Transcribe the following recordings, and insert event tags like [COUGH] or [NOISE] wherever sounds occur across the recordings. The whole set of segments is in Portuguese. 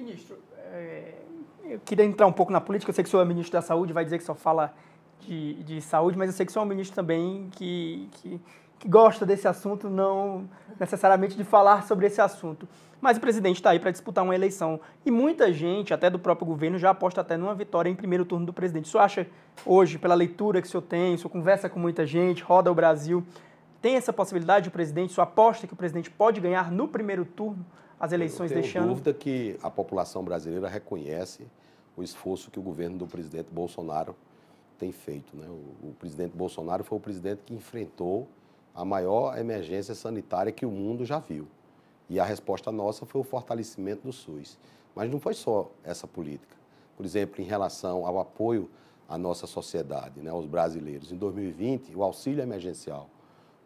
Ministro, é, eu queria entrar um pouco na política. Eu sei que o senhor é ministro da Saúde, vai dizer que só fala de, de saúde, mas eu sei que o senhor é um ministro também que, que, que gosta desse assunto, não necessariamente de falar sobre esse assunto. Mas o presidente está aí para disputar uma eleição. E muita gente, até do próprio governo, já aposta até numa vitória em primeiro turno do presidente. O senhor acha hoje, pela leitura que o senhor tem, o senhor conversa com muita gente, roda o Brasil, tem essa possibilidade, o presidente, sua aposta que o presidente pode ganhar no primeiro turno as eleições deste ano? Não dúvida que a população brasileira reconhece o esforço que o governo do presidente Bolsonaro tem feito. Né? O, o presidente Bolsonaro foi o presidente que enfrentou a maior emergência sanitária que o mundo já viu. E a resposta nossa foi o fortalecimento do SUS. Mas não foi só essa política. Por exemplo, em relação ao apoio à nossa sociedade, né, aos brasileiros. Em 2020, o auxílio emergencial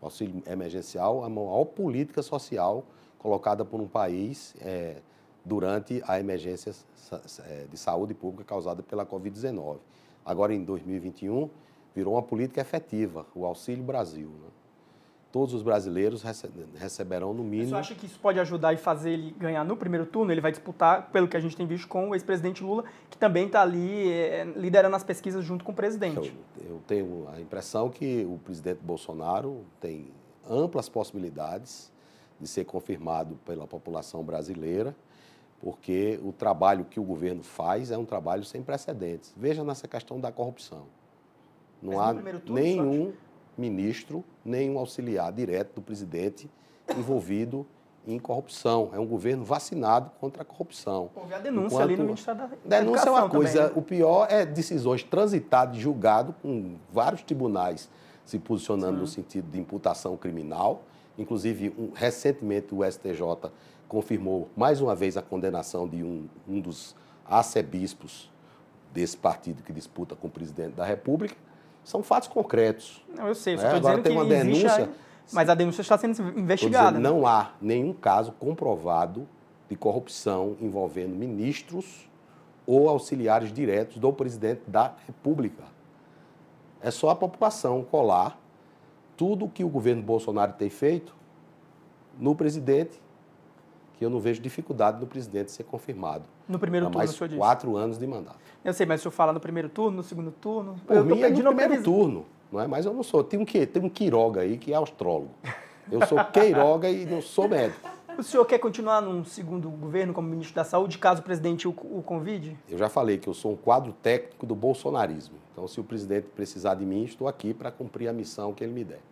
o auxílio emergencial, a maior política social colocada por um país é, durante a emergência é, de saúde pública causada pela Covid-19. Agora, em 2021, virou uma política efetiva, o Auxílio Brasil. Né? todos os brasileiros receberão no mínimo. Você acha que isso pode ajudar e fazer ele ganhar no primeiro turno? Ele vai disputar, pelo que a gente tem visto, com o ex-presidente Lula, que também está ali é, liderando as pesquisas junto com o presidente. Eu, eu, tenho a impressão que o presidente Bolsonaro tem amplas possibilidades de ser confirmado pela população brasileira, porque o trabalho que o governo faz é um trabalho sem precedentes. Veja nessa questão da corrupção. Não há turno, nenhum ministro nem um auxiliar direto do presidente envolvido em corrupção. É um governo vacinado contra a corrupção. Houve a denúncia Enquanto... ali no Ministério da Educação Denúncia é uma coisa. Também, né? O pior é decisões transitadas, julgado, com vários tribunais se posicionando Sim. no sentido de imputação criminal. Inclusive, um, recentemente, o STJ confirmou mais uma vez a condenação de um, um dos arcebispos desse partido que disputa com o presidente da República são fatos concretos. Não, eu sei, né? eu Agora tem uma denúncia. Mas a denúncia está sendo investigada. Dizendo, né? não há nenhum caso comprovado de corrupção envolvendo ministros ou auxiliares diretos do presidente da República. É só a população colar tudo que o governo Bolsonaro tem feito no presidente que eu não vejo dificuldade do presidente ser confirmado. No primeiro turno, mais o senhor disse? quatro anos de mandato. Eu sei, mas o senhor fala no primeiro turno, no segundo turno? Por eu mim é no primeiro previs... turno, não é? Mas eu não sou. Tem um, que, tem um quiroga aí que é astrólogo. Eu sou queiroga e não sou médico. [LAUGHS] O senhor quer continuar num segundo governo como ministro da Saúde, caso o presidente o, o convide? Eu já falei que eu sou um quadro técnico do bolsonarismo. Então, se o presidente precisar de mim, estou aqui para cumprir a missão que ele me der.